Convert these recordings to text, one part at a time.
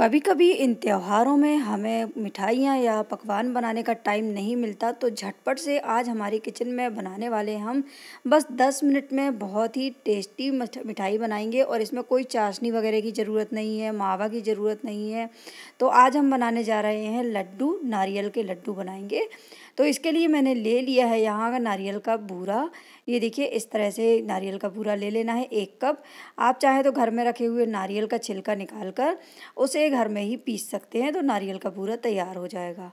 कभी कभी इन त्योहारों में हमें मिठाइयाँ या पकवान बनाने का टाइम नहीं मिलता तो झटपट से आज हमारी किचन में बनाने वाले हम बस दस मिनट में बहुत ही टेस्टी मिठाई बनाएंगे और इसमें कोई चाशनी वगैरह की ज़रूरत नहीं है मावा की ज़रूरत नहीं है तो आज हम बनाने जा रहे हैं लड्डू नारियल के लड्डू बनाएंगे तो इसके लिए मैंने ले लिया है यहाँ का नारियल का भूरा ये देखिए इस तरह से नारियल का पूरा ले लेना है एक कप आप चाहे तो घर में रखे हुए नारियल का छिलका निकाल कर उसे घर में ही पीस सकते हैं तो नारियल का पूरा तैयार हो जाएगा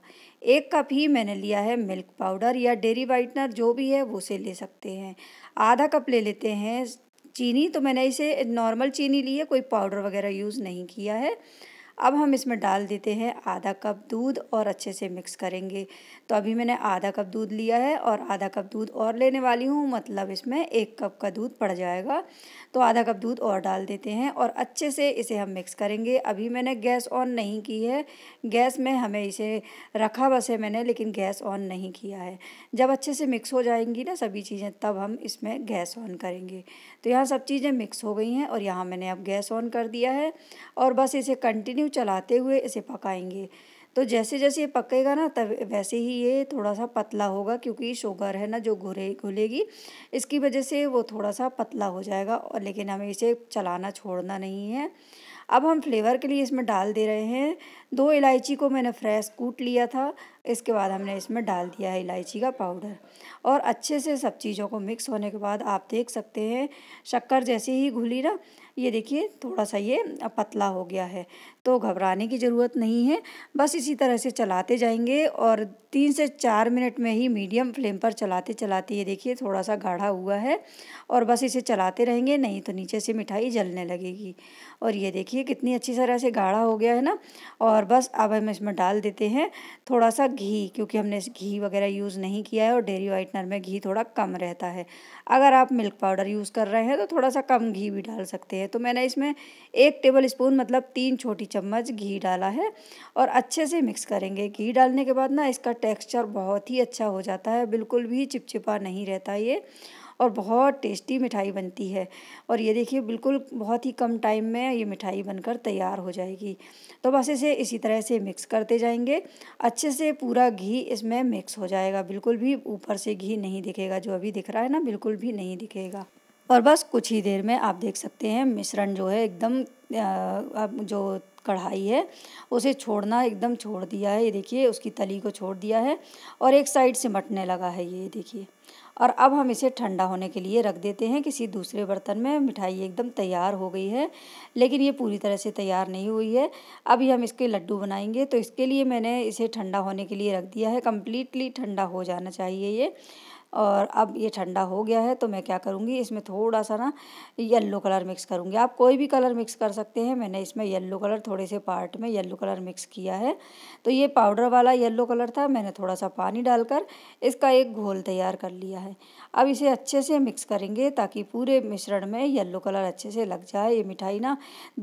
एक कप ही मैंने लिया है मिल्क पाउडर या डेरी वाइटनर जो भी है वो से ले सकते हैं आधा कप ले लेते हैं चीनी तो मैंने इसे नॉर्मल चीनी ली है कोई पाउडर वगैरह यूज़ नहीं किया है अब हम इसमें डाल देते हैं आधा कप दूध और अच्छे से मिक्स करेंगे तो अभी मैंने आधा कप दूध लिया है और आधा कप दूध और लेने वाली हूँ मतलब इसमें एक कप का दूध पड़ जाएगा तो आधा कप दूध और डाल देते हैं और अच्छे से इसे हम मिक्स करेंगे अभी मैंने गैस ऑन नहीं की है गैस में हमें इसे रखा बस है मैंने लेकिन गैस ऑन नहीं किया है जब अच्छे से मिक्स हो जाएंगी ना सभी चीज़ें तब हम इसमें गैस ऑन करेंगे तो यहाँ सब चीज़ें मिक्स हो गई हैं और यहाँ मैंने अब गैस ऑन कर दिया है और बस इसे कंटिन्यू कंटिन्यू चलाते हुए इसे पकाएंगे तो जैसे जैसे ये पकेगा ना तब वैसे ही ये थोड़ा सा पतला होगा क्योंकि शुगर है ना जो घुरे घुलेगी इसकी वजह से वो थोड़ा सा पतला हो जाएगा और लेकिन हमें इसे चलाना छोड़ना नहीं है अब हम फ्लेवर के लिए इसमें डाल दे रहे हैं दो इलायची को मैंने फ्रेश कूट लिया था इसके बाद हमने इसमें डाल दिया है इलायची का पाउडर और अच्छे से सब चीज़ों को मिक्स होने के बाद आप देख सकते हैं शक्कर जैसे ही घुली ना ये देखिए थोड़ा सा ये पतला हो गया है तो घबराने की ज़रूरत नहीं है बस इसी तरह से चलाते जाएंगे और तीन से चार मिनट में ही मीडियम फ्लेम पर चलाते चलाते ये देखिए थोड़ा सा गाढ़ा हुआ है और बस इसे चलाते रहेंगे नहीं तो नीचे से मिठाई जलने लगेगी और ये देखिए कितनी अच्छी तरह से गाढ़ा हो गया है ना और बस अब हम इसमें डाल देते हैं थोड़ा सा घी क्योंकि हमने घी वगैरह यूज़ नहीं किया है और डेरी वाइटनर में घी थोड़ा कम रहता है अगर आप मिल्क पाउडर यूज़ कर रहे हैं तो थोड़ा सा कम घी भी डाल सकते हैं तो मैंने इसमें एक टेबल स्पून मतलब तीन छोटी चम्मच घी डाला है और अच्छे से मिक्स करेंगे घी डालने के बाद ना इसका टेक्स्चर बहुत ही अच्छा हो जाता है बिल्कुल भी चिपचिपा नहीं रहता ये और बहुत टेस्टी मिठाई बनती है और ये देखिए बिल्कुल बहुत ही कम टाइम में ये मिठाई बनकर तैयार हो जाएगी तो बस इसे इसी तरह से मिक्स करते जाएंगे अच्छे से पूरा घी इसमें मिक्स हो जाएगा बिल्कुल भी ऊपर से घी नहीं दिखेगा जो अभी दिख रहा है ना बिल्कुल भी नहीं दिखेगा और बस कुछ ही देर में आप देख सकते हैं मिश्रण जो है एकदम अब जो कढ़ाई है उसे छोड़ना एकदम छोड़ दिया है ये देखिए उसकी तली को छोड़ दिया है और एक साइड से मटने लगा है ये देखिए और अब हम इसे ठंडा होने के लिए रख देते हैं किसी दूसरे बर्तन में मिठाई एकदम तैयार हो गई है लेकिन ये पूरी तरह से तैयार नहीं हुई है अभी हम इसके लड्डू बनाएंगे तो इसके लिए मैंने इसे ठंडा होने के लिए रख दिया है कम्प्लीटली ठंडा हो जाना चाहिए ये और अब ये ठंडा हो गया है तो मैं क्या करूँगी इसमें थोड़ा सा ना येल्लो कलर मिक्स करूँगी आप कोई भी कलर मिक्स कर सकते हैं मैंने इसमें येल्लो कलर थोड़े से पार्ट में येल्लो कलर मिक्स किया है तो ये पाउडर वाला येल्लो कलर था मैंने थोड़ा सा पानी डालकर इसका एक घोल तैयार कर लिया है अब इसे अच्छे से मिक्स करेंगे ताकि पूरे मिश्रण में येल्लो कलर अच्छे से लग जाए ये मिठाई ना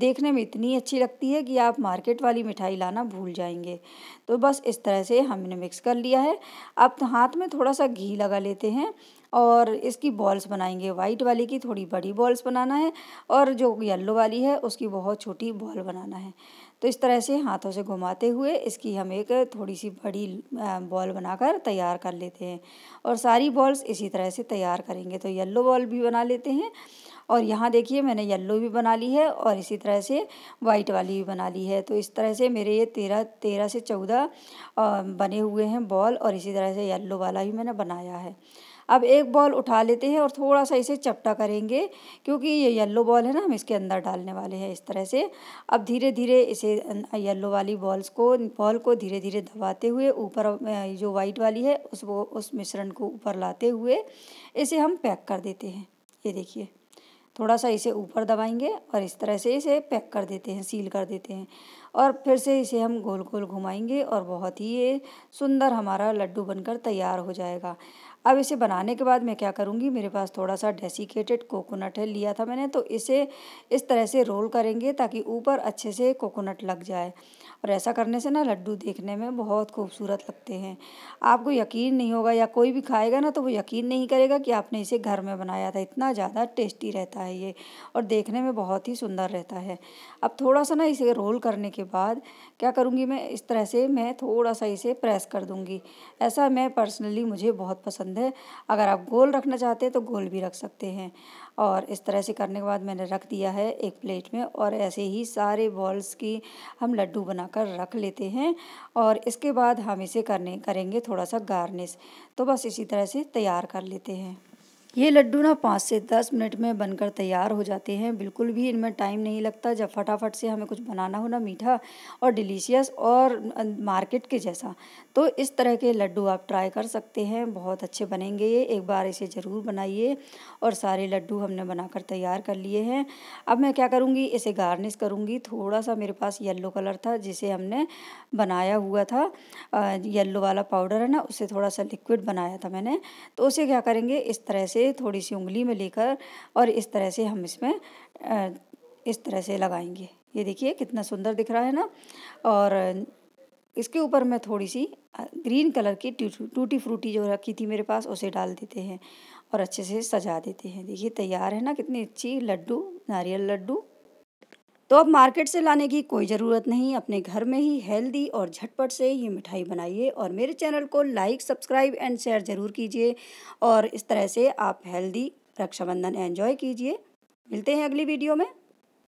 देखने में इतनी अच्छी लगती है कि आप मार्केट वाली मिठाई लाना भूल जाएंगे तो बस इस तरह से हमने मिक्स कर लिया है अब हाथ में थोड़ा सा घी लगा लेते लेते हैं और इसकी बॉल्स बनाएंगे वाइट वाली की थोड़ी बड़ी बॉल्स बनाना है और जो येलो वाली है उसकी बहुत छोटी बॉल बनाना है तो इस तरह से हाथों से घुमाते हुए इसकी हम एक थोड़ी सी बड़ी बॉल बनाकर तैयार कर लेते हैं और सारी बॉल्स इसी तरह से तैयार करेंगे तो येलो बॉल भी बना लेते हैं और यहाँ देखिए मैंने येल्लो भी बना ली है और इसी तरह से वाइट वाली भी बना ली है तो इस तरह से मेरे ये तेरह तेरह से चौदह बने हुए हैं बॉल और इसी तरह से येल्लो वाला भी मैंने बनाया है अब एक बॉल उठा लेते हैं और थोड़ा सा इसे चपटा करेंगे क्योंकि ये येल्लो बॉल है ना हम इसके अंदर डालने वाले हैं इस तरह से अब धीरे धीरे इसे येल्लो वाली बॉल्स को बॉल को धीरे धीरे दबाते हुए ऊपर जो वाइट वाली है उस वो उस मिश्रण को ऊपर लाते हुए इसे हम पैक कर देते हैं ये देखिए थोड़ा सा इसे ऊपर दबाएंगे और इस तरह से इसे पैक कर देते हैं सील कर देते हैं और फिर से इसे हम गोल गोल घुमाएंगे और बहुत ही ये सुंदर हमारा लड्डू बनकर तैयार हो जाएगा अब इसे बनाने के बाद मैं क्या करूँगी मेरे पास थोड़ा सा डेसिकेटेड कोकोनट है लिया था मैंने तो इसे इस तरह से रोल करेंगे ताकि ऊपर अच्छे से कोकोनट लग जाए और ऐसा करने से ना लड्डू देखने में बहुत खूबसूरत लगते हैं आपको यकीन नहीं होगा या कोई भी खाएगा ना तो वो यकीन नहीं करेगा कि आपने इसे घर में बनाया था इतना ज़्यादा टेस्टी रहता है ये और देखने में बहुत ही सुंदर रहता है अब थोड़ा सा ना इसे रोल करने के बाद क्या करूँगी मैं इस तरह से मैं थोड़ा सा इसे प्रेस कर दूँगी ऐसा मैं पर्सनली मुझे बहुत पसंद पसंद है अगर आप गोल रखना चाहते हैं तो गोल भी रख सकते हैं और इस तरह से करने के बाद मैंने रख दिया है एक प्लेट में और ऐसे ही सारे बॉल्स की हम लड्डू बनाकर रख लेते हैं और इसके बाद हम इसे करने करेंगे थोड़ा सा गार्निश तो बस इसी तरह से तैयार कर लेते हैं ये लड्डू ना पाँच से दस मिनट में बनकर तैयार हो जाते हैं बिल्कुल भी इनमें टाइम नहीं लगता जब फटाफट से हमें कुछ बनाना हो ना मीठा और डिलीशियस और मार्केट के जैसा तो इस तरह के लड्डू आप ट्राई कर सकते हैं बहुत अच्छे बनेंगे ये एक बार इसे ज़रूर बनाइए और सारे लड्डू हमने बनाकर तैयार कर लिए हैं अब मैं क्या करूँगी इसे गार्निश करूँगी थोड़ा सा मेरे पास येल्लो कलर था जिसे हमने बनाया हुआ था येल्लो वाला पाउडर है ना उससे थोड़ा सा लिक्विड बनाया था मैंने तो उसे क्या करेंगे इस तरह से थोड़ी सी उंगली में लेकर और इस तरह से हम इसमें इस तरह से लगाएंगे ये देखिए कितना सुंदर दिख रहा है ना और इसके ऊपर मैं थोड़ी सी ग्रीन कलर की टूटी फ्रूटी जो रखी थी मेरे पास उसे डाल देते हैं और अच्छे से सजा देते हैं देखिए तैयार है ना कितनी अच्छी लड्डू नारियल लड्डू तो अब मार्केट से लाने की कोई ज़रूरत नहीं अपने घर में ही हेल्दी और झटपट से ये मिठाई बनाइए और मेरे चैनल को लाइक सब्सक्राइब एंड शेयर ज़रूर कीजिए और इस तरह से आप हेल्दी रक्षाबंधन एंजॉय कीजिए मिलते हैं अगली वीडियो में